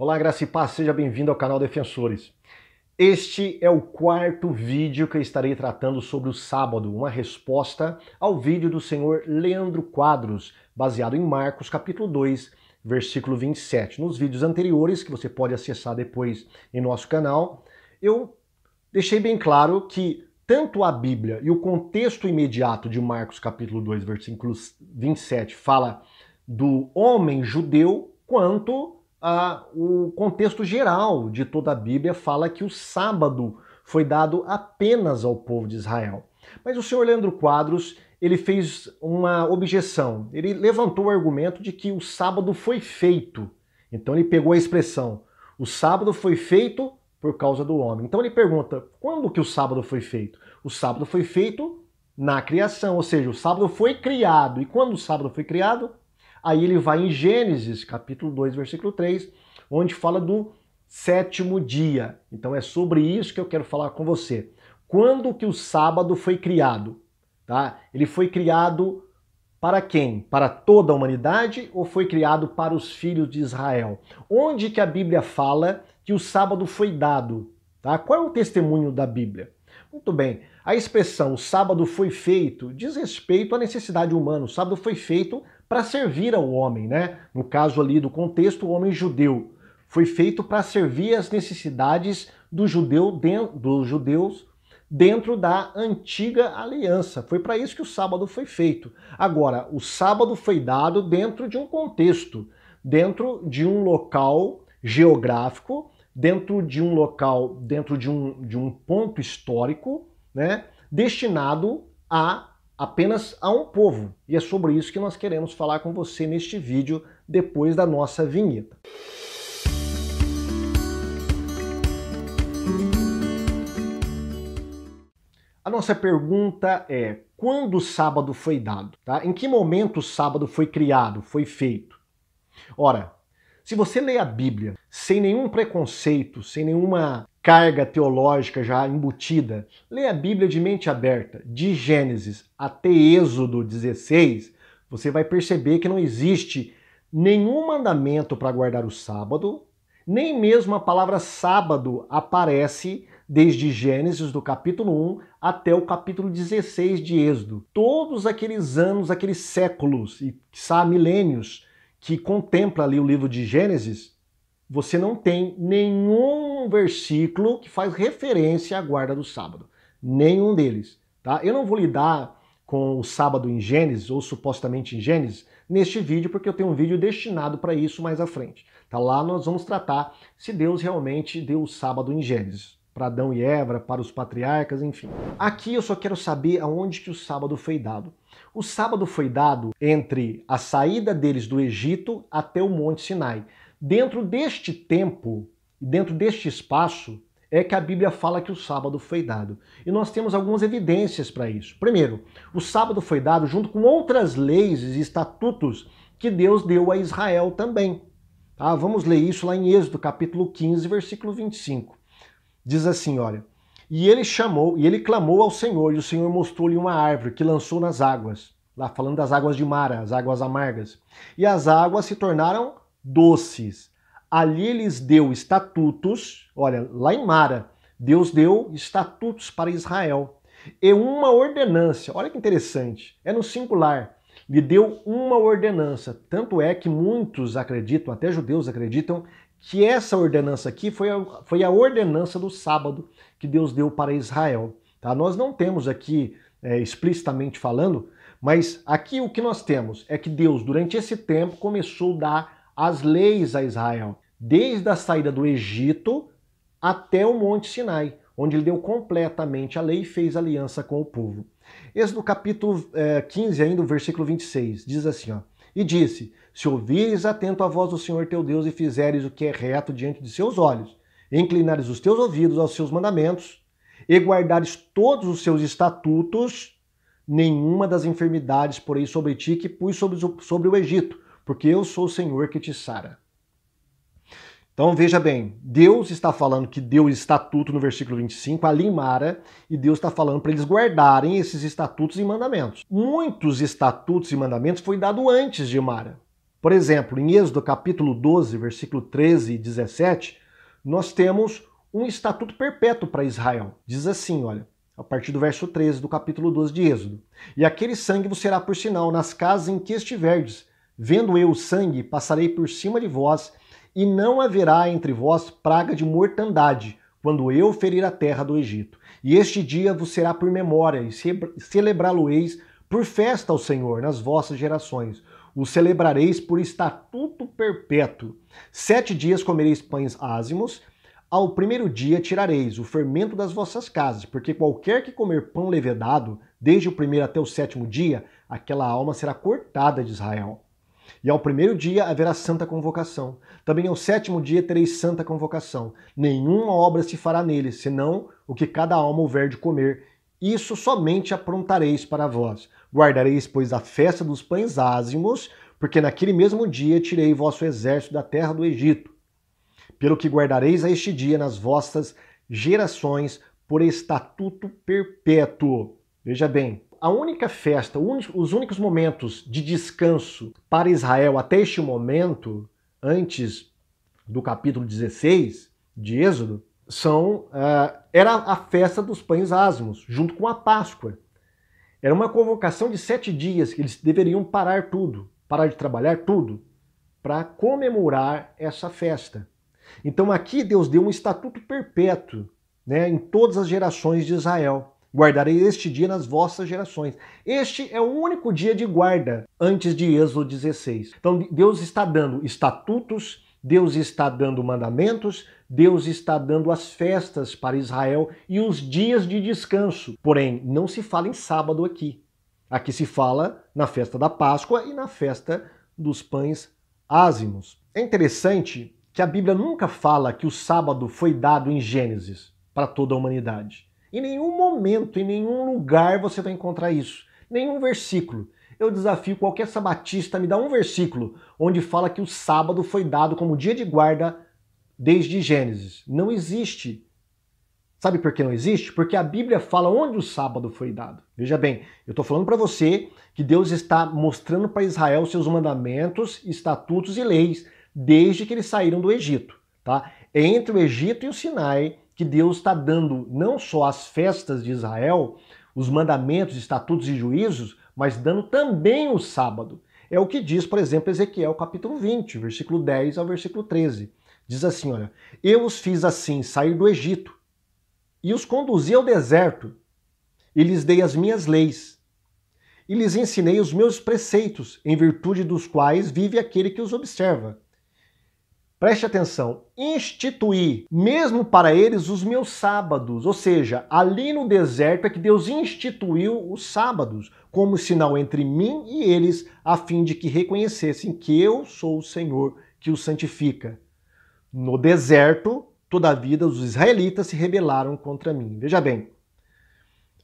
Olá, Graça e Paz, seja bem-vindo ao canal Defensores. Este é o quarto vídeo que eu estarei tratando sobre o sábado, uma resposta ao vídeo do senhor Leandro Quadros, baseado em Marcos capítulo 2, versículo 27. Nos vídeos anteriores, que você pode acessar depois em nosso canal, eu deixei bem claro que tanto a Bíblia e o contexto imediato de Marcos capítulo 2, versículo 27 fala do homem judeu, quanto o contexto geral de toda a Bíblia fala que o sábado foi dado apenas ao povo de Israel. Mas o senhor Leandro Quadros ele fez uma objeção. Ele levantou o argumento de que o sábado foi feito. Então ele pegou a expressão: o sábado foi feito por causa do homem. Então ele pergunta: quando que o sábado foi feito? O sábado foi feito na criação, ou seja, o sábado foi criado. E quando o sábado foi criado? Aí ele vai em Gênesis, capítulo 2, versículo 3, onde fala do sétimo dia. Então é sobre isso que eu quero falar com você. Quando que o sábado foi criado? Tá? Ele foi criado para quem? Para toda a humanidade ou foi criado para os filhos de Israel? Onde que a Bíblia fala que o sábado foi dado? Tá? Qual é o testemunho da Bíblia? Muito bem, a expressão o sábado foi feito diz respeito à necessidade humana. O sábado foi feito para servir ao homem, né? No caso ali do contexto, o homem judeu foi feito para servir as necessidades do judeu dentro, dos judeus dentro da antiga aliança. Foi para isso que o sábado foi feito. Agora, o sábado foi dado dentro de um contexto, dentro de um local geográfico, dentro de um local, dentro de um, de um ponto histórico, né, destinado a apenas a um povo. E é sobre isso que nós queremos falar com você neste vídeo, depois da nossa vinheta. A nossa pergunta é: quando o sábado foi dado? Tá? Em que momento o sábado foi criado, foi feito? Ora, se você lê a Bíblia sem nenhum preconceito, sem nenhuma carga teológica já embutida. Lê a Bíblia de mente aberta, de Gênesis até Êxodo 16, você vai perceber que não existe nenhum mandamento para guardar o sábado, nem mesmo a palavra sábado aparece desde Gênesis do capítulo 1 até o capítulo 16 de Êxodo. Todos aqueles anos, aqueles séculos e milênios que contempla ali o livro de Gênesis, você não tem nenhum versículo que faz referência à guarda do sábado. Nenhum deles. Tá? Eu não vou lidar com o sábado em Gênesis, ou supostamente em Gênesis, neste vídeo, porque eu tenho um vídeo destinado para isso mais à frente. Tá? Lá nós vamos tratar se Deus realmente deu o sábado em Gênesis. Para Adão e Eva, para os patriarcas, enfim. Aqui eu só quero saber aonde que o sábado foi dado. O sábado foi dado entre a saída deles do Egito até o Monte Sinai. Dentro deste tempo, dentro deste espaço, é que a Bíblia fala que o sábado foi dado. E nós temos algumas evidências para isso. Primeiro, o sábado foi dado junto com outras leis e estatutos que Deus deu a Israel também. Tá? Vamos ler isso lá em Êxodo, capítulo 15, versículo 25. Diz assim, olha, e ele chamou, e ele clamou ao Senhor, e o Senhor mostrou-lhe uma árvore que lançou nas águas, lá falando das águas de Mara, as águas amargas. E as águas se tornaram doces. Ali lhes deu estatutos, olha, lá em Mara, Deus deu estatutos para Israel e uma ordenança. Olha que interessante, é no singular. Lhe deu uma ordenança. Tanto é que muitos acreditam, até judeus acreditam, que essa ordenança aqui foi a, foi a ordenança do sábado que Deus deu para Israel. Tá? Nós não temos aqui é, explicitamente falando, mas aqui o que nós temos é que Deus, durante esse tempo, começou a dar as leis a Israel, desde a saída do Egito até o Monte Sinai, onde ele deu completamente a lei e fez aliança com o povo. Esse no capítulo é, 15, ainda, o versículo 26, diz assim: ó, E disse: Se ouvires atento a voz do Senhor teu Deus e fizeres o que é reto diante de seus olhos, inclinares os teus ouvidos aos seus mandamentos, e guardares todos os seus estatutos, nenhuma das enfermidades, porém, sobre ti que pus sobre, sobre o Egito, porque eu sou o Senhor que te sara. Então veja bem, Deus está falando que deu estatuto no versículo 25 a Limara e Deus está falando para eles guardarem esses estatutos e mandamentos. Muitos estatutos e mandamentos foi dado antes de Mara. Por exemplo, em Êxodo capítulo 12, versículo 13 e 17, nós temos um estatuto perpétuo para Israel. Diz assim, olha, a partir do verso 13 do capítulo 12 de Êxodo. E aquele sangue vos será por sinal nas casas em que estiverdes, Vendo eu o sangue, passarei por cima de vós, e não haverá entre vós praga de mortandade, quando eu ferir a terra do Egito. E este dia vos será por memória, e celebrá-lo-eis por festa ao Senhor nas vossas gerações. O celebrareis por estatuto perpétuo. Sete dias comereis pães ázimos, ao primeiro dia tirareis o fermento das vossas casas, porque qualquer que comer pão levedado, desde o primeiro até o sétimo dia, aquela alma será cortada de Israel. E ao primeiro dia haverá santa convocação. Também ao sétimo dia tereis santa convocação. Nenhuma obra se fará nele, senão o que cada alma houver de comer. Isso somente aprontareis para vós. Guardareis, pois, a festa dos pães ázimos, porque naquele mesmo dia tirei vosso exército da terra do Egito. Pelo que guardareis a este dia nas vossas gerações, por estatuto perpétuo. Veja bem, a única festa, os únicos momentos de descanso para Israel até este momento, antes do capítulo 16 de Êxodo, são, uh, era a festa dos pães asmos, junto com a Páscoa. Era uma convocação de sete dias que eles deveriam parar tudo, parar de trabalhar tudo, para comemorar essa festa. Então aqui Deus deu um estatuto perpétuo né, em todas as gerações de Israel. Guardarei este dia nas vossas gerações. Este é o único dia de guarda antes de Êxodo 16. Então Deus está dando estatutos, Deus está dando mandamentos, Deus está dando as festas para Israel e os dias de descanso. Porém, não se fala em sábado aqui. Aqui se fala na festa da Páscoa e na festa dos pães ázimos. É interessante que a Bíblia nunca fala que o sábado foi dado em Gênesis para toda a humanidade. Em nenhum momento, em nenhum lugar você vai encontrar isso. Nenhum versículo. Eu desafio qualquer sabatista a me dar um versículo onde fala que o sábado foi dado como dia de guarda desde Gênesis. Não existe. Sabe por que não existe? Porque a Bíblia fala onde o sábado foi dado. Veja bem, eu estou falando para você que Deus está mostrando para Israel seus mandamentos, estatutos e leis desde que eles saíram do Egito. Tá? Entre o Egito e o Sinai que Deus está dando não só as festas de Israel, os mandamentos, estatutos e juízos, mas dando também o sábado. É o que diz, por exemplo, Ezequiel capítulo 20, versículo 10 ao versículo 13. Diz assim, olha, eu os fiz assim sair do Egito e os conduzi ao deserto e lhes dei as minhas leis e lhes ensinei os meus preceitos, em virtude dos quais vive aquele que os observa preste atenção, instituí, mesmo para eles, os meus sábados. Ou seja, ali no deserto é que Deus instituiu os sábados, como sinal entre mim e eles, a fim de que reconhecessem que eu sou o Senhor que os santifica. No deserto, todavia, os israelitas se rebelaram contra mim. Veja bem,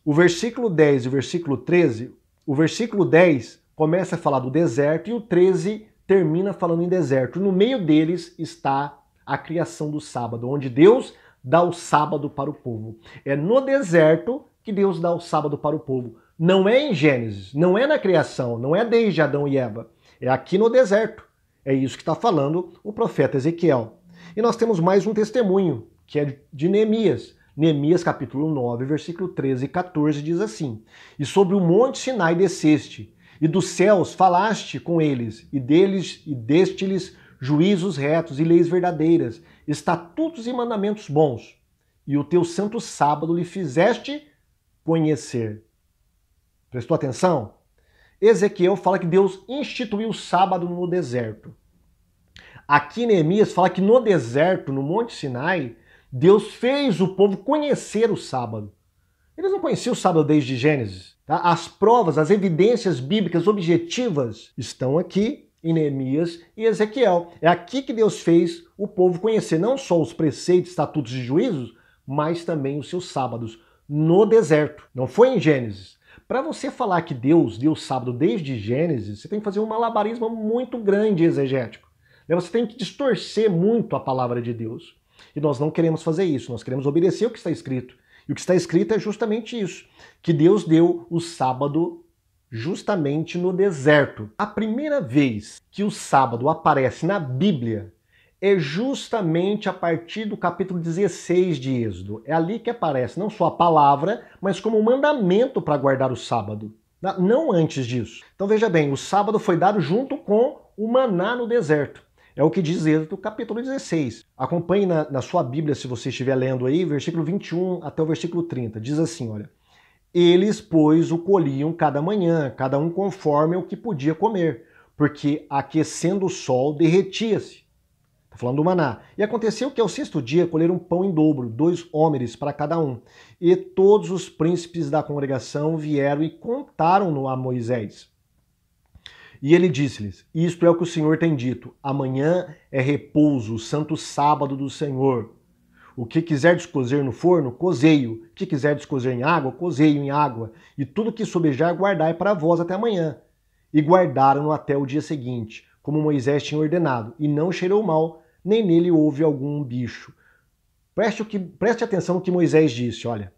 o versículo 10 e o versículo 13, o versículo 10 começa a falar do deserto e o 13 termina falando em deserto. No meio deles está a criação do sábado, onde Deus dá o sábado para o povo. É no deserto que Deus dá o sábado para o povo. Não é em Gênesis, não é na criação, não é desde Adão e Eva. É aqui no deserto. É isso que está falando o profeta Ezequiel. E nós temos mais um testemunho, que é de Neemias. Neemias capítulo 9, versículo 13 e 14 diz assim: E sobre o monte Sinai desceste, e dos céus falaste com eles, e deles e deste-lhes juízos retos e leis verdadeiras, estatutos e mandamentos bons. E o teu santo sábado lhe fizeste conhecer. Prestou atenção? Ezequiel fala que Deus instituiu o sábado no deserto. Aqui Neemias fala que no deserto, no Monte Sinai, Deus fez o povo conhecer o sábado. Eles não conheciam o sábado desde Gênesis. Tá? As provas, as evidências bíblicas objetivas estão aqui em Neemias e Ezequiel. É aqui que Deus fez o povo conhecer não só os preceitos, estatutos e juízos, mas também os seus sábados no deserto. Não foi em Gênesis. Para você falar que Deus deu sábado desde Gênesis, você tem que fazer um malabarismo muito grande exegético. Né? Você tem que distorcer muito a palavra de Deus. E nós não queremos fazer isso, nós queremos obedecer o que está escrito. E o que está escrito é justamente isso: que Deus deu o sábado justamente no deserto. A primeira vez que o sábado aparece na Bíblia é justamente a partir do capítulo 16 de Êxodo. É ali que aparece não só a palavra, mas como um mandamento para guardar o sábado. Não antes disso. Então veja bem, o sábado foi dado junto com o maná no deserto. É o que diz Êxodo capítulo 16. Acompanhe na, na sua Bíblia, se você estiver lendo aí, versículo 21 até o versículo 30. Diz assim, olha. Eles, pois, o colhiam cada manhã, cada um conforme o que podia comer, porque aquecendo o sol derretia-se. Está falando do maná. E aconteceu que ao sexto dia colheram pão em dobro, dois homens para cada um. E todos os príncipes da congregação vieram e contaram-no a Moisés. E ele disse-lhes: Isto é o que o Senhor tem dito: amanhã é repouso, o santo sábado do Senhor. O que quiserdes cozer no forno, cozeio. O que quiserdes cozer em água, cozeio em água. E tudo que sobejar, guardai para vós até amanhã. E guardaram-no até o dia seguinte, como Moisés tinha ordenado, e não cheirou mal, nem nele houve algum bicho. Preste, que, preste atenção no que Moisés disse, olha.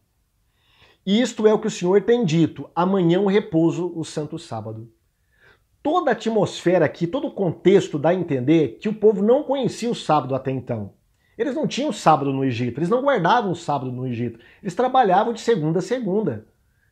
Isto é o que o Senhor tem dito: amanhã o repouso, o santo sábado toda a atmosfera aqui, todo o contexto dá a entender que o povo não conhecia o sábado até então. Eles não tinham sábado no Egito, eles não guardavam o sábado no Egito. Eles trabalhavam de segunda a segunda.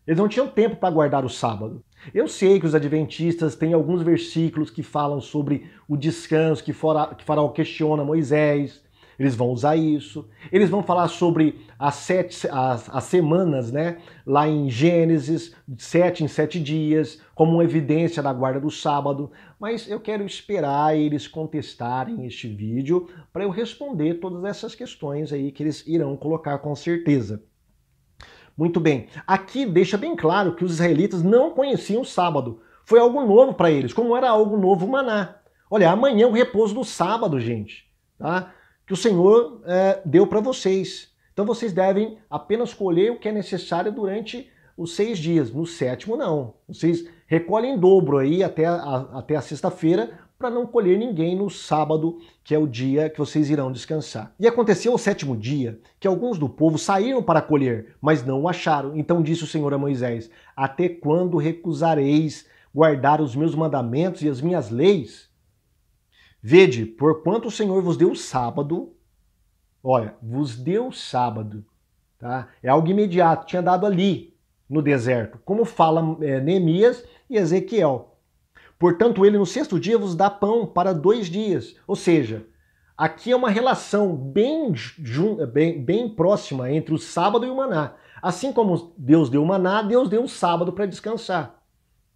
Eles não tinham tempo para guardar o sábado. Eu sei que os adventistas têm alguns versículos que falam sobre o descanso que, fora, que Faraó questiona Moisés, eles vão usar isso. Eles vão falar sobre as, sete, as, as semanas, né? Lá em Gênesis, sete em sete dias, como uma evidência da guarda do sábado. Mas eu quero esperar eles contestarem este vídeo para eu responder todas essas questões aí que eles irão colocar com certeza. Muito bem. Aqui deixa bem claro que os israelitas não conheciam o sábado. Foi algo novo para eles, como era algo novo o maná. Olha, amanhã é o repouso do sábado, gente. Tá? que o Senhor é, deu para vocês. Então vocês devem apenas colher o que é necessário durante os seis dias. No sétimo, não. Vocês recolhem em dobro aí até a, até a sexta-feira para não colher ninguém no sábado, que é o dia que vocês irão descansar. E aconteceu o sétimo dia que alguns do povo saíram para colher, mas não o acharam. Então disse o Senhor a Moisés: Até quando recusareis guardar os meus mandamentos e as minhas leis? Vede, porquanto o Senhor vos deu o sábado, olha, vos deu o sábado, tá? É algo imediato, tinha dado ali, no deserto, como fala é, Neemias e Ezequiel. Portanto, ele no sexto dia vos dá pão para dois dias. Ou seja, aqui é uma relação bem, bem, bem próxima entre o sábado e o maná. Assim como Deus deu o maná, Deus deu o sábado para descansar.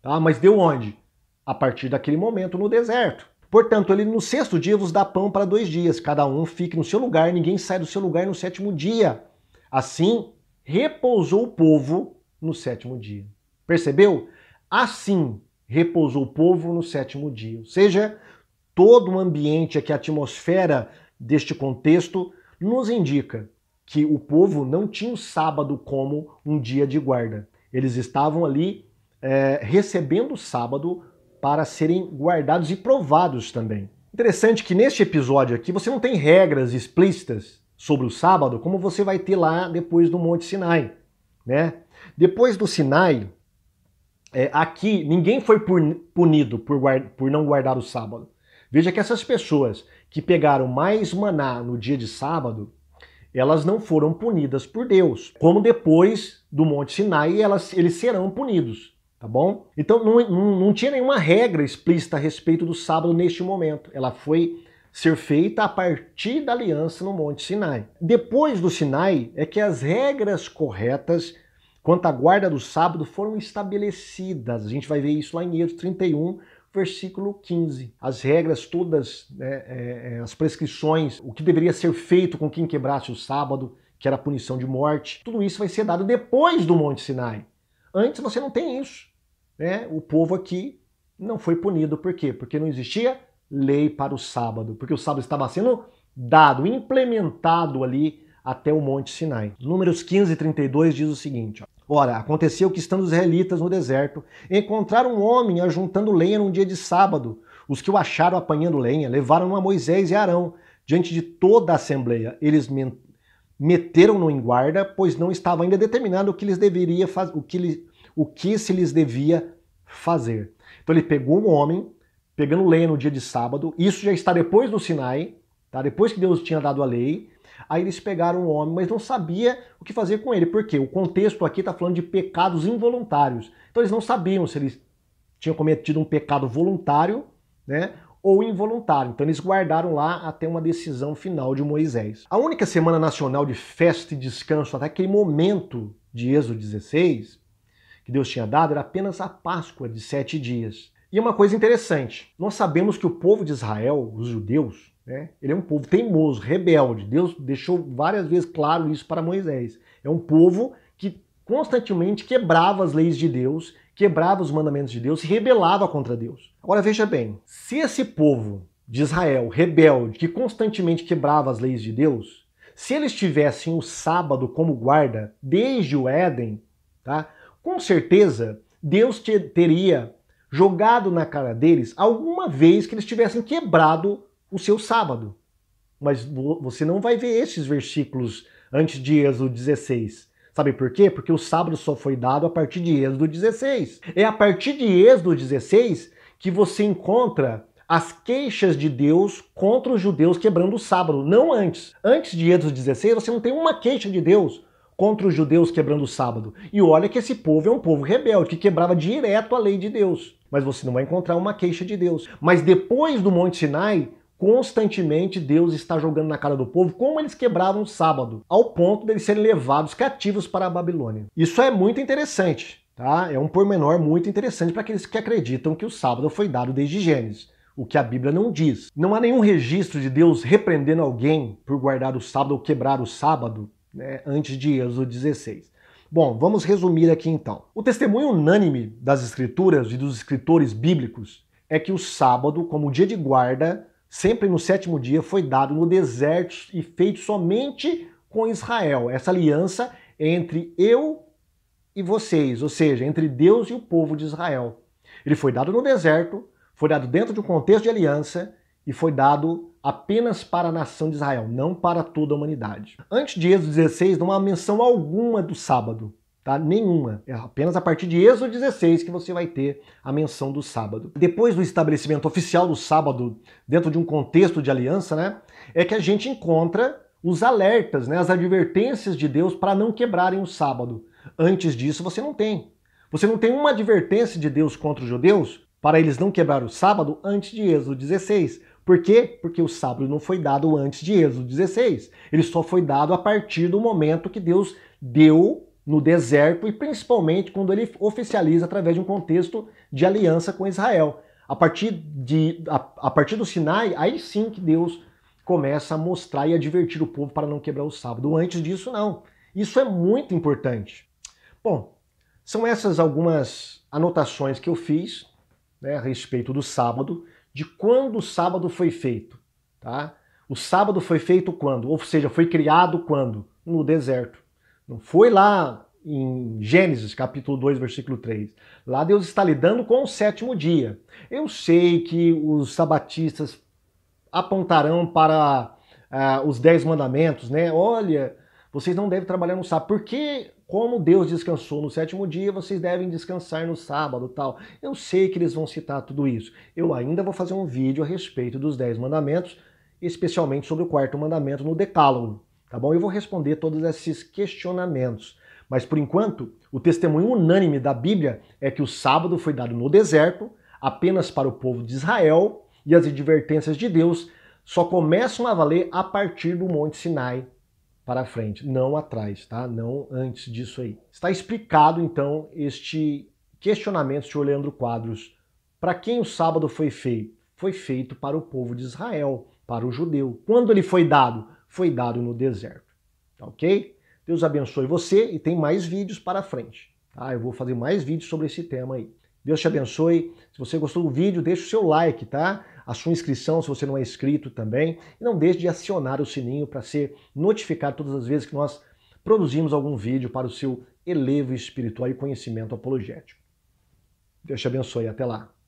Tá? Mas deu onde? A partir daquele momento no deserto. Portanto, ele no sexto dia vos dá pão para dois dias, cada um fique no seu lugar, ninguém sai do seu lugar no sétimo dia. Assim, repousou o povo no sétimo dia. Percebeu? Assim repousou o povo no sétimo dia. Ou seja, todo o ambiente aqui, a atmosfera deste contexto, nos indica que o povo não tinha o sábado como um dia de guarda. Eles estavam ali é, recebendo o sábado para serem guardados e provados também. Interessante que neste episódio aqui você não tem regras explícitas sobre o sábado, como você vai ter lá depois do Monte Sinai, né? Depois do Sinai, é, aqui ninguém foi punido por, guarda, por não guardar o sábado. Veja que essas pessoas que pegaram mais maná no dia de sábado, elas não foram punidas por Deus, como depois do Monte Sinai elas, eles serão punidos tá bom? Então não, não, não tinha nenhuma regra explícita a respeito do sábado neste momento. Ela foi ser feita a partir da aliança no Monte Sinai. Depois do Sinai é que as regras corretas quanto à guarda do sábado foram estabelecidas. A gente vai ver isso lá em Êxodo 31, versículo 15. As regras todas, né, é, é, as prescrições, o que deveria ser feito com quem quebrasse o sábado, que era a punição de morte, tudo isso vai ser dado depois do Monte Sinai. Antes você não tem isso né, o povo aqui não foi punido. Por quê? Porque não existia lei para o sábado, porque o sábado estava sendo dado, implementado ali até o Monte Sinai. Números 15 e 32 diz o seguinte: ó, Ora, aconteceu que estando os israelitas no deserto, encontraram um homem ajuntando lenha num dia de sábado. Os que o acharam apanhando lenha levaram-no a Moisés e Arão, diante de toda a assembleia. Eles meteram-no em guarda, pois não estava ainda determinado o que lhes deveria o que, lhe, o que se lhes devia fazer. Então ele pegou um homem, pegando lenha no dia de sábado, isso já está depois do Sinai, tá? depois que Deus tinha dado a lei, aí eles pegaram um homem, mas não sabia o que fazer com ele, porque o contexto aqui está falando de pecados involuntários. Então eles não sabiam se eles tinham cometido um pecado voluntário, né? ou involuntário. Então eles guardaram lá até uma decisão final de Moisés. A única semana nacional de festa e descanso até aquele momento de Êxodo 16 que Deus tinha dado era apenas a Páscoa de sete dias. E é uma coisa interessante, nós sabemos que o povo de Israel, os judeus, né, ele é um povo teimoso, rebelde. Deus deixou várias vezes claro isso para Moisés. É um povo que constantemente quebrava as leis de Deus, quebrava os mandamentos de Deus, se rebelava contra Deus. Agora veja bem, se esse povo de Israel, rebelde, que constantemente quebrava as leis de Deus, se eles tivessem o sábado como guarda desde o Éden, tá? Com certeza, Deus te, teria jogado na cara deles alguma vez que eles tivessem quebrado o seu sábado. Mas você não vai ver esses versículos antes de Êxodo 16. Sabe por quê? Porque o sábado só foi dado a partir de Êxodo 16. É a partir de Êxodo 16 que você encontra as queixas de Deus contra os judeus quebrando o sábado, não antes. Antes de Êxodo 16, você não tem uma queixa de Deus contra os judeus quebrando o sábado. E olha que esse povo é um povo rebelde, que quebrava direto a lei de Deus. Mas você não vai encontrar uma queixa de Deus. Mas depois do Monte Sinai, constantemente Deus está jogando na cara do povo como eles quebravam o sábado, ao ponto deles serem levados cativos para a Babilônia. Isso é muito interessante, tá? É um pormenor muito interessante para aqueles que acreditam que o sábado foi dado desde Gênesis. O que a Bíblia não diz. Não há nenhum registro de Deus repreendendo alguém por guardar o sábado ou quebrar o sábado né, antes de Êxodo 16. Bom, vamos resumir aqui então. O testemunho unânime das escrituras e dos escritores bíblicos é que o sábado, como dia de guarda, sempre no sétimo dia, foi dado no deserto e feito somente com Israel. Essa aliança entre eu e vocês, ou seja, entre Deus e o povo de Israel. Ele foi dado no deserto, foi dado dentro de um contexto de aliança e foi dado apenas para a nação de Israel, não para toda a humanidade. Antes de Êxodo 16, não há menção alguma do sábado, tá? Nenhuma. É apenas a partir de Êxodo 16 que você vai ter a menção do sábado. Depois do estabelecimento oficial do sábado, dentro de um contexto de aliança, né? É que a gente encontra os alertas, né, as advertências de Deus para não quebrarem o sábado. Antes disso, você não tem. Você não tem uma advertência de Deus contra os judeus para eles não quebrar o sábado antes de Êxodo 16. Por quê? Porque o sábado não foi dado antes de Êxodo 16. Ele só foi dado a partir do momento que Deus deu no deserto e principalmente quando ele oficializa através de um contexto de aliança com Israel. A partir, de, a, a partir do Sinai, aí sim que Deus começa a mostrar e advertir o povo para não quebrar o sábado. Antes disso, não. Isso é muito importante. Bom, são essas algumas anotações que eu fiz né, a respeito do sábado de quando o sábado foi feito, tá? O sábado foi feito quando? Ou seja, foi criado quando? No deserto. Não foi lá em Gênesis, capítulo 2, versículo 3. Lá Deus está lidando com o sétimo dia. Eu sei que os sabatistas apontarão para ah, os dez mandamentos, né? Olha, vocês não devem trabalhar no sábado, porque como Deus descansou no sétimo dia, vocês devem descansar no sábado tal. Eu sei que eles vão citar tudo isso. Eu ainda vou fazer um vídeo a respeito dos dez mandamentos, especialmente sobre o quarto mandamento no decálogo, tá bom? Eu vou responder todos esses questionamentos. Mas por enquanto, o testemunho unânime da Bíblia é que o sábado foi dado no deserto, apenas para o povo de Israel, e as advertências de Deus só começam a valer a partir do Monte Sinai, para frente, não atrás, tá? Não antes disso aí. Está explicado então este questionamento de Leandro Quadros. Para quem o sábado foi feito? Foi feito para o povo de Israel, para o judeu. Quando ele foi dado? Foi dado no deserto. Tá ok? Deus abençoe você e tem mais vídeos para frente. Tá? Eu vou fazer mais vídeos sobre esse tema aí. Deus te abençoe. Se você gostou do vídeo, deixa o seu like, tá? a sua inscrição se você não é inscrito também. E não deixe de acionar o sininho para ser notificado todas as vezes que nós produzimos algum vídeo para o seu elevo espiritual e conhecimento apologético. Deus te abençoe. Até lá.